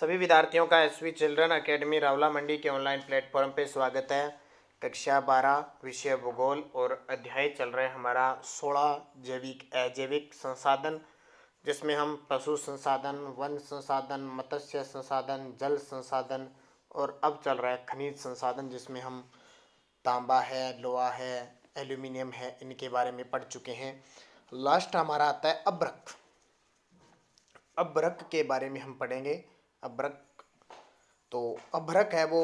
सभी विद्यार्थियों का S V children academy Rawla Mandi के ऑनलाइन प्लेटफॉर्म पे स्वागत है कक्षा बारह विषय भूगोल और अध्याय चल रहे हमारा सोलह जैविक अजैविक संसाधन जिसमें हम पशु संसाधन वन संसाधन मत्स्य संसाधन जल संसाधन और अब चल रहा है खनिज संसाधन जिसमें हम तांबा है लोहा है एल्यूमिनियम है इनके बारे में पढ़ चुके हैं लास्ट हमारा आता है अब्रक अब्रक के बारे में हम पढ़ेंगे अभ्रक तो अभ्रक है वो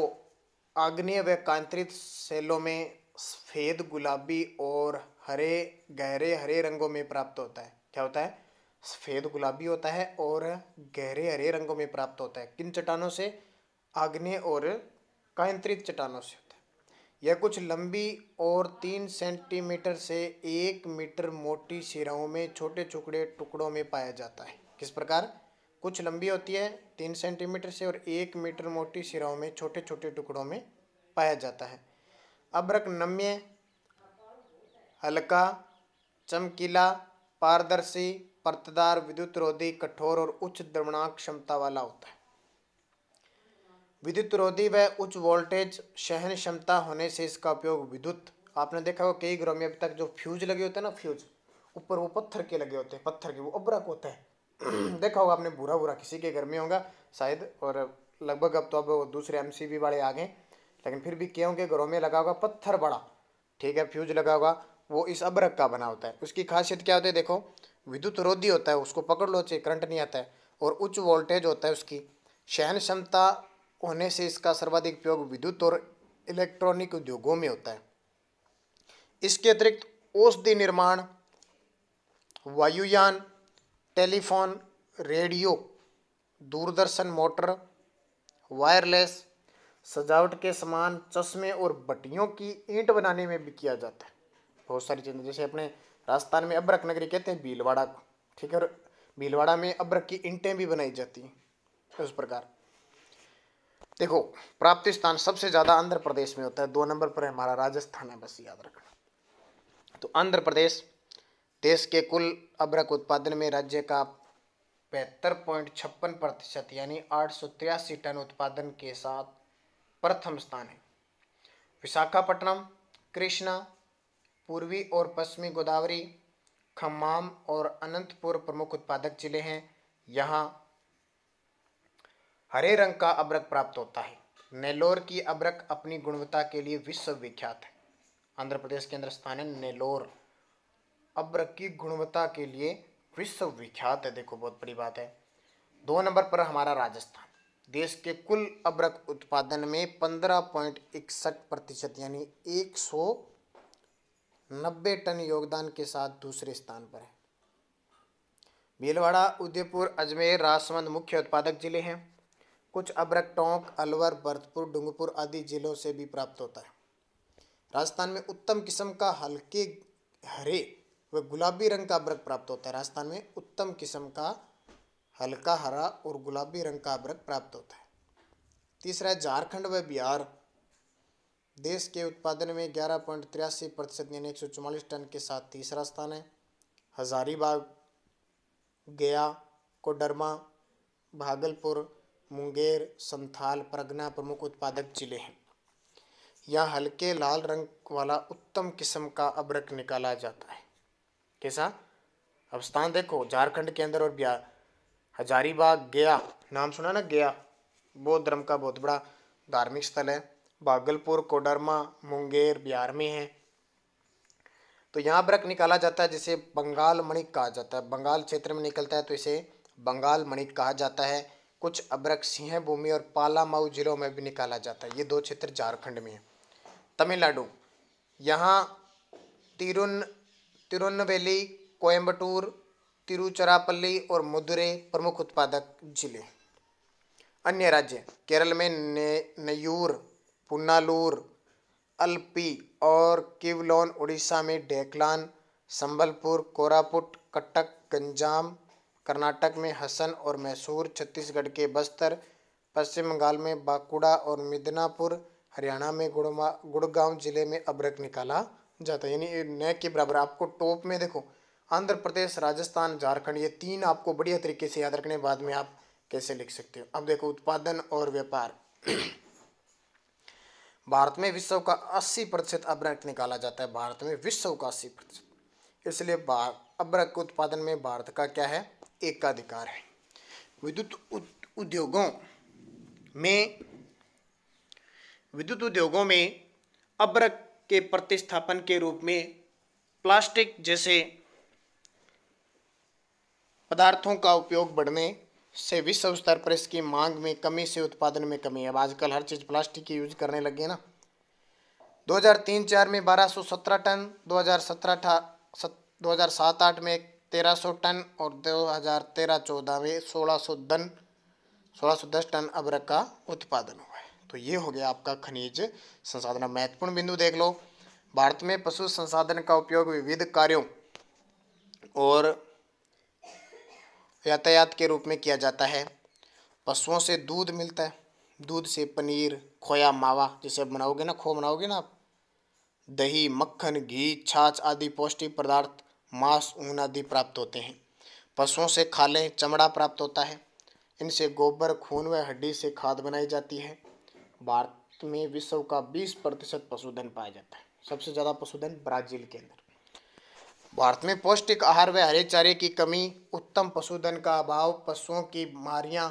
आग्नेय व कांत्रित सेलों में सफ़ेद गुलाबी और हरे गहरे हरे रंगों में प्राप्त होता है क्या होता है सफ़ेद गुलाबी होता है और गहरे हरे रंगों में प्राप्त होता है किन चट्टानों से आग्नेय और कायंत्रित चट्टानों से होता है यह कुछ लंबी और तीन सेंटीमीटर से एक मीटर मोटी सिराओं में छोटे छोटे टुकड़ों में पाया जाता है किस प्रकार कुछ लंबी होती है तीन सेंटीमीटर से और एक मीटर मोटी सिराओं में छोटे छोटे टुकड़ों में पाया जाता है अब्रक नम्य हल्का चमकीला पारदर्शी परतदार विद्युत रोधी कठोर और उच्च द्रवणांक क्षमता वाला होता है विद्युत रोधी व उच्च वोल्टेज सहन क्षमता होने से इसका उपयोग विद्युत आपने देखा होगा कई घरों में अभी तक जो फ्यूज लगे होते हैं ना फ्यूज ऊपर वो पत्थर के लगे होते हैं पत्थर के वो अब्रक होता है देखा होगा आपने बुरा बुरा किसी के घर में होगा शायद और लगभग अब तो अब दूसरे एम वाले आ गए लेकिन फिर भी क्यों के घरों में लगा होगा पत्थर बड़ा ठीक है फ्यूज लगा होगा वो इस अबरक का बना होता है उसकी खासियत क्या होती है देखो विद्युत रोधी होता है उसको पकड़ लो चाहिए करंट नहीं आता है और उच्च वोल्टेज होता है उसकी सहन क्षमता होने से इसका सर्वाधिक उपयोग विद्युत और इलेक्ट्रॉनिक उद्योगों में होता है इसके अतिरिक्त औषधि निर्माण वायुयान टेलीफोन रेडियो दूरदर्शन मोटर वायरलेस सजावट के समान चश्मे और बटियों की ईंट बनाने में भी किया जाता है बहुत सारी चीज़ें जैसे अपने राजस्थान में अब्रक नगरी कहते हैं भीलवाड़ा को ठीक है और भीलवाड़ा में अब्रक की ईंटें भी बनाई जाती हैं उस प्रकार देखो प्राप्ति स्थान सबसे ज़्यादा आंध्र प्रदेश में होता है दो नंबर पर हमारा राजस्थान है बस याद रखना तो आंध्र प्रदेश देश के कुल अबरक उत्पादन में राज्य का बहत्तर पॉइंट छप्पन प्रतिशत यानी आठ सौ तिरासी टन उत्पादन के साथ प्रथम स्थान है विशाखापट्टनम कृष्णा पूर्वी और पश्चिमी गोदावरी खम्माम और अनंतपुर प्रमुख उत्पादक जिले हैं यहाँ हरे रंग का अबरक प्राप्त होता है नेलोर की अबरक अपनी गुणवत्ता के लिए विश्वविख्यात है आंध्र प्रदेश के अंदर स्थान है नेलोर अब्रक की गुणवत्ता के लिए विश्व विख्यात है देखो बहुत बड़ी बात है दो नंबर पर हमारा राजस्थान देश के कुल अब्रक उत्पादन में पंद्रह पॉइंट इकसठ प्रतिशत यानी एक सौ नब्बे टन योगदान के साथ दूसरे स्थान पर है भीलवाड़ा उदयपुर अजमेर राजसमंद मुख्य उत्पादक जिले हैं कुछ अब्रक टोंक अलवर भरतपुर डूंगरपुर आदि जिलों से भी प्राप्त होता है राजस्थान में उत्तम किस्म का हल्के हरे व गुलाबी रंग का अब्रक प्राप्त होता है राजस्थान में उत्तम किस्म का हल्का हरा और गुलाबी रंग का अब्रक प्राप्त होता है तीसरा है झारखंड व बिहार देश के उत्पादन में ग्यारह पॉइंट तिरासी प्रतिशत यानी एक सौ चौवालीस टन के साथ तीसरा स्थान है हजारीबाग गया कोडरमा भागलपुर मुंगेर संथाल परगना प्रमुख उत्पादक जिले हैं यहाँ हल्के लाल रंग वाला उत्तम किस्म का अब्रक निकाला जाता है कैसा अब स्थान देखो झारखंड के अंदर और बिहार हजारीबाग गया नाम सुना ना गया बौद्ध धर्म का बहुत बड़ा धार्मिक स्थल है भागलपुर कोडरमा मुंगेर बिहार में है तो यहाँ ब्रक निकाला जाता है जिसे बंगाल मणिक कहा जाता है बंगाल क्षेत्र में निकलता है तो इसे बंगाल मणिक कहा जाता है कुछ अब्रक सिंह भूमि और पालामाऊ जिलों में भी निकाला जाता है ये दो क्षेत्र झारखंड में है तमिलनाडु यहाँ तिरुन तिरुनवेली कोयम्बटूर तिरुचरापल्ली और मदुरे प्रमुख उत्पादक जिले अन्य राज्य केरल में ने नयूर पुन्नालूर अल्पी और किवलोन उड़ीसा में डेकलान संबलपुर कोरापुट कटक गंजाम कर्नाटक में हसन और मैसूर छत्तीसगढ़ के बस्तर पश्चिम बंगाल में बांकुड़ा और मिदनापुर हरियाणा में गुड़मा गुड़गांव जिले में अब्रक निकाला जाता है यानी नेक के बराबर आपको टॉप में देखो आंध्र प्रदेश राजस्थान झारखंड ये तीन आपको बढ़िया तरीके से याद रखने बाद में आप कैसे लिख सकते हो अब देखो उत्पादन और व्यापार भारत में विश्व का 80 प्रतिशत अब्रक निकाला जाता है भारत में विश्व का 80 प्रतिशत इसलिए अब्रक उत्पादन में भारत का क्या है एकाधिकार है विद्युत उद्योगों में विद्युत उद्योगों में अब्रक के प्रतिस्थापन के रूप में प्लास्टिक जैसे पदार्थों का उपयोग बढ़ने से विश्व स्तर पर इसकी मांग में कमी से उत्पादन में कमी है अब आजकल हर चीज़ प्लास्टिक की यूज करने लगे ना 2003-4 में 1217 टन 2017 2007-8 में 1300 टन और 2013-14 में 1610 1610 टन अब्रक का उत्पादन हुआ है तो ये हो गया आपका खनिज संसाधन महत्वपूर्ण बिंदु देख लो भारत में पशु संसाधन का उपयोग विविध कार्यों और यातायात के रूप में किया जाता है पशुओं से दूध मिलता है दूध से पनीर खोया मावा जिसे बनाओगे ना खो बनाओगे ना आप दही मक्खन घी छाछ आदि पौष्टिक पदार्थ मांस ऊन आदि प्राप्त होते हैं पशुओं से खालें चमड़ा प्राप्त होता है इनसे गोबर खून व हड्डी से खाद बनाई जाती है भारत में विश्व का 20 प्रतिशत पशुधन पाया जाता है सबसे ज़्यादा पशुधन ब्राज़ील के अंदर भारत में पौष्टिक आहार व हरे चारे की कमी उत्तम पशुधन का अभाव पशुओं की बीमारियाँ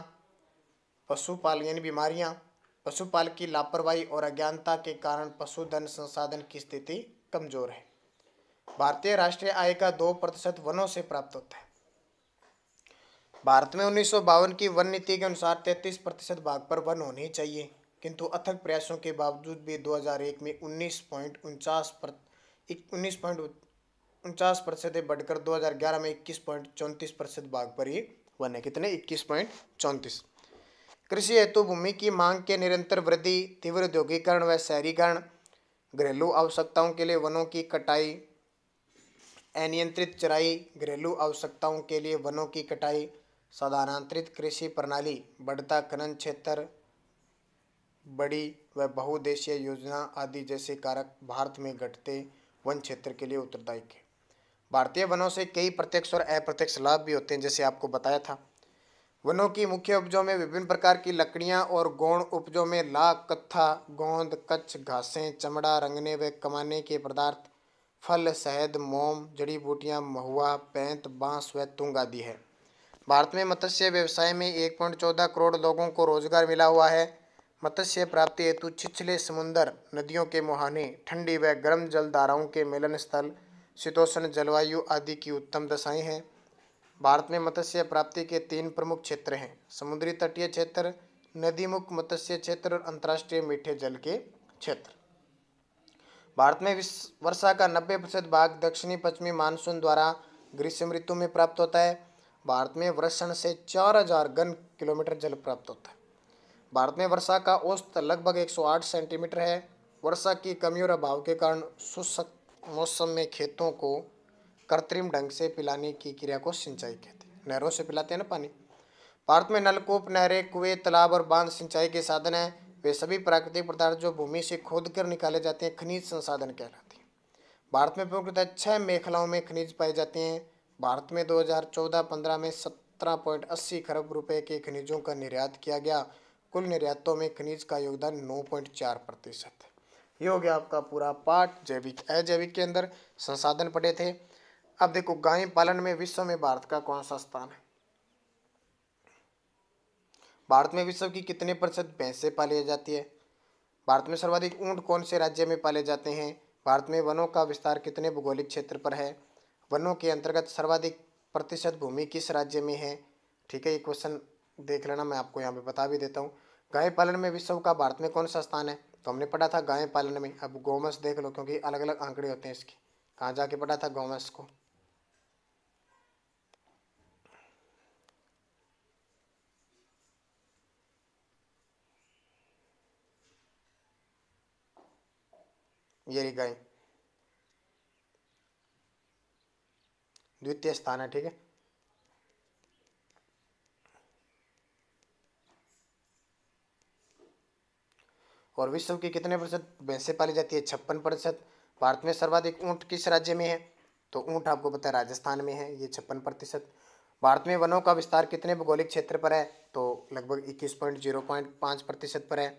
पशुपाल यानी बीमारियाँ पशुपाल की लापरवाही और अज्ञानता के कारण पशुधन संसाधन की स्थिति कमजोर है भारतीय राष्ट्रीय आय का दो प्रतिशत वनों से प्राप्त होता है भारत में उन्नीस की वन नीति के अनुसार तैतीस प्रतिशत भाग पर वन होने चाहिए किंतु अथक प्रयासों के बावजूद भी 2001 में उन्नीस पॉइंट उनचास पर उन्नीस पॉइंट उनचास प्रतिशत बढ़कर 2011 में इक्कीस पॉइंट चौंतीस प्रतिशत भाग पर ही वन है कितने इक्कीस पॉइंट चौंतीस कृषि हेतु भूमि की मांग के निरंतर वृद्धि तीव्र औद्योगिकरण व शहरीकरण घरेलू आवश्यकताओं के लिए वनों की कटाई अनियंत्रित चराई घरेलू आवश्यकताओं के लिए वनों की कटाई साधारणांतरित कृषि प्रणाली बढ़ता खनन क्षेत्र बड़ी व बहुउद्देशीय योजना आदि जैसे कारक भारत में घटते वन क्षेत्र के लिए उत्तरदायी है भारतीय वनों से कई प्रत्यक्ष और अप्रत्यक्ष लाभ भी होते हैं जैसे आपको बताया था वनों की मुख्य उपजों में विभिन्न प्रकार की लकड़ियां और गौण उपजों में लाख कत्था गोंद कच्छ घासें चमड़ा रंगने व कमाने के पदार्थ फल शहद मोम जड़ी बूटियां महुआ पैंत बांस व तुंग आदि है भारत में मत्स्य व्यवसाय में एक पॉइंट चौदह करोड़ लोगों को रोजगार मिला हुआ है मत्स्य प्राप्ति हेतु छिछले समुंदर नदियों के मुहाने ठंडी व गर्म जल धाराओं के मिलन स्थल शीतोष्ण जलवायु आदि की उत्तम दशाएं हैं भारत में मत्स्य प्राप्ति के तीन प्रमुख क्षेत्र हैं समुद्री तटीय क्षेत्र नदीमुख मत्स्य क्षेत्र और अंतर्राष्ट्रीय मीठे जल के क्षेत्र भारत में वर्षा का 90 प्रतिशत भाग दक्षिणी पश्चिमी मानसून द्वारा ग्रीष्म ऋतु में प्राप्त होता है भारत में वर्षण से 4000 घन किलोमीटर जल प्राप्त होता है भारत में वर्षा का औसत लगभग 108 सेंटीमीटर है वर्षा की कमी और अभाव के कारण शुष्क मौसम में खेतों को कृत्रिम ढंग से पिलाने की क्रिया को सिंचाई कहते हैं नहरों से पिलाते हैं ना पानी भारत में नलकूप नहरें कुएं तालाब और बांध सिंचाई के साधन हैं वे सभी प्राकृतिक पदार्थ जो भूमि से खोद कर निकाले जाते हैं खनिज संसाधन कहलाते हैं भारत में मुख्यतः छः मेखलाओं में खनिज पाए जाते हैं भारत में दो हज़ार में अस्सी खरब रुपए के खनिजों का निर्यात किया गया कुल निर्यातों में खनिज का योगदान 9.4 प्रतिशत ये हो गया आपका पूरा पार्ट जैविक अजैविक के अंदर संसाधन पड़े थे अब देखो गाय पालन में विश्व में भारत का कौन सा स्थान है भारत में विश्व की कितने प्रतिशत भैंसें पाली जाती है भारत में सर्वाधिक ऊंट कौन से राज्य में पाले जाते हैं भारत में वनों का विस्तार कितने भौगोलिक क्षेत्र पर है वनों के अंतर्गत सर्वाधिक प्रतिशत भूमि किस राज्य में है ठीक है ये क्वेश्चन देख लेना मैं आपको यहाँ पे बता भी देता हूँ गाय पालन में विश्व का भारत में कौन सा स्थान है तो हमने पढ़ा था गाय पालन में अब गोमस देख लो क्योंकि अलग अलग आंकड़े होते हैं इसके कहाँ जाके पढ़ा था गोमस को ये गाय द्वितीय स्थान है ठीक है और विश्व के कितने प्रतिशत भैंसें पाली जाती है छप्पन प्रतिशत भारत में सर्वाधिक ऊँट किस राज्य में है तो ऊँट आपको पता है राजस्थान में है ये छप्पन प्रतिशत भारत में वनों का विस्तार कितने भौगोलिक क्षेत्र पर है तो लगभग इक्कीस पॉइंट जीरो पॉइंट पाँच प्रतिशत पर है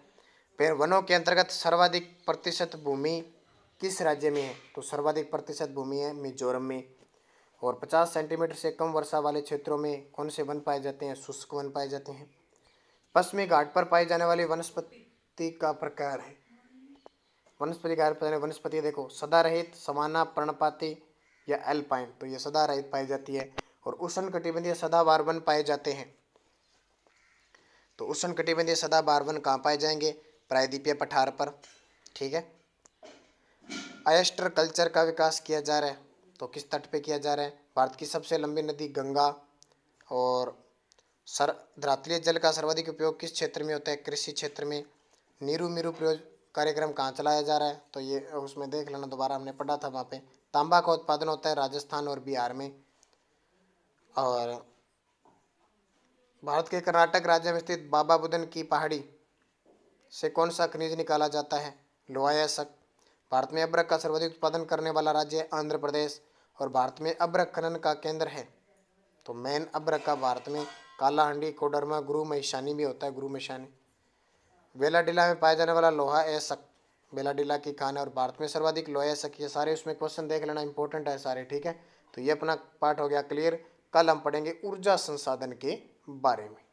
फिर वनों के अंतर्गत सर्वाधिक प्रतिशत भूमि किस राज्य में है तो सर्वाधिक प्रतिशत भूमि है मिजोरम में और पचास सेंटीमीटर से कम वर्षा वाले क्षेत्रों में कौन से वन पाए जाते हैं शुष्क वन पाए जाते हैं पश्चिमी घाट पर पाए जाने वाली वनस्पति वनस्पति का प्रकार है वनस्पति कार्य वनस्पति देखो सदा रहित समाना पर्णपाती या एल्पाइन तो ये सदा रहित पाई जाती है और उष्ण कटिबंधीय सदा बारवन पाए जाते हैं तो उष्ण कटिबंधीय सदा बारवन कहाँ पाए जाएंगे प्रायद्वीपीय पठार पर ठीक है अयस्टर कल्चर का विकास किया जा रहा है तो किस तट पे किया जा रहा है भारत की सबसे लंबी नदी गंगा और सर धरातलीय जल का सर्वाधिक उपयोग किस क्षेत्र में होता है कृषि क्षेत्र में नीरू मीरू प्रयोग कार्यक्रम कहाँ चलाया जा रहा है तो ये उसमें देख लेना दोबारा हमने पढ़ा था वहाँ पे तांबा का उत्पादन होता है राजस्थान और बिहार में और भारत के कर्नाटक राज्य में स्थित बाबा बुदन की पहाड़ी से कौन सा खनिज निकाला जाता है लोहाया शक भारत में अब्रक का सर्वाधिक उत्पादन करने वाला राज्य आंध्र प्रदेश और भारत में अब्रक खनन का केंद्र है तो मेन अब्रक का भारत में काला हंडी कोडरमा गुरु महिशानी भी होता है गुरु महिशानी बेलाडिला में पाया जाने वाला लोहा ए सक बेलाडिला की खान है और भारत में सर्वाधिक लोहे सक ये सारे उसमें क्वेश्चन देख लेना इंपॉर्टेंट है सारे ठीक है तो ये अपना पार्ट हो गया क्लियर कल हम पढ़ेंगे ऊर्जा संसाधन के बारे में